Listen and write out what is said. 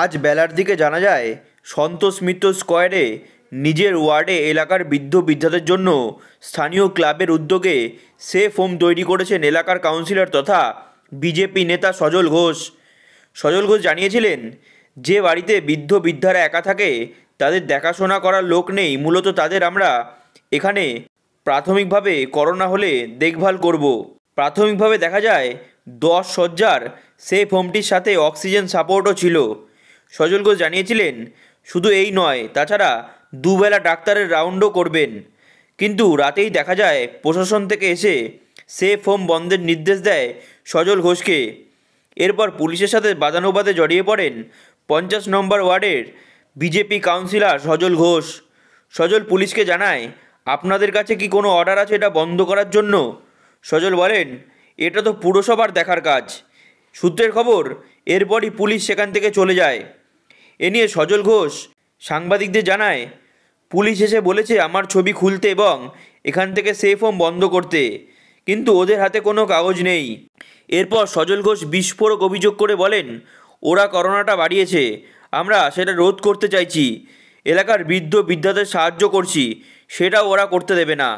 আজ বেলার দিকে জানা যায় সন্তোষ মিত্র স্কোয়ারে নিজের ওয়ার্ডে এলাকার বৃদ্ধ বৃদ্ধাদের জন্য স্থানীয় ক্লাবের উদ্যোগে সেফ হোম তৈরি করেছেন এলাকার কাউন্সিলর তথা বিজেপি নেতা সজল ঘোষ সজল ঘোষ জানিয়েছিলেন যে বাড়িতে বৃদ্ধ বৃদ্ধারা একা থাকে তাদের দেখাশোনা করার লোক নেই মূলত তাদের আমরা এখানে প্রাথমিকভাবে করোনা হলে দেখভাল করব প্রাথমিকভাবে দেখা যায় দশ সজ্জার সেফ হোমটির সাথে অক্সিজেন সাপোর্টও ছিল সজল ঘোষ জানিয়েছিলেন শুধু এই নয় তাছাড়া দুবেলা ডাক্তারের রাউন্ডও করবেন কিন্তু রাতেই দেখা যায় প্রশাসন থেকে এসে সেফ হোম বন্ধের নির্দেশ দেয় সজল ঘোষকে এরপর পুলিশের সাথে বাদানুবাদে জড়িয়ে পড়েন পঞ্চাশ নম্বর ওয়ার্ডের বিজেপি কাউন্সিলর সজল ঘোষ সজল পুলিশকে জানায় আপনাদের কাছে কি কোনো অর্ডার আছে এটা বন্ধ করার জন্য সজল বলেন এটা তো পুরসভার দেখার কাজ সূত্রের খবর এরপরই পুলিশ সেখান থেকে চলে যায় এ নিয়ে সজল ঘোষ সাংবাদিকদের জানায় পুলিশ এসে বলেছে আমার ছবি খুলতে এবং এখান থেকে সেফ হোম বন্ধ করতে কিন্তু ওদের হাতে কোনো কাগজ নেই এরপর সজল ঘোষ বিস্ফোরক অভিযোগ করে বলেন ওরা করোনাটা বাড়িয়েছে আমরা সেটা রোধ করতে চাইছি এলাকার বৃদ্ধ বৃদ্ধাদের সাহায্য করছি সেটাও ওরা করতে দেবে না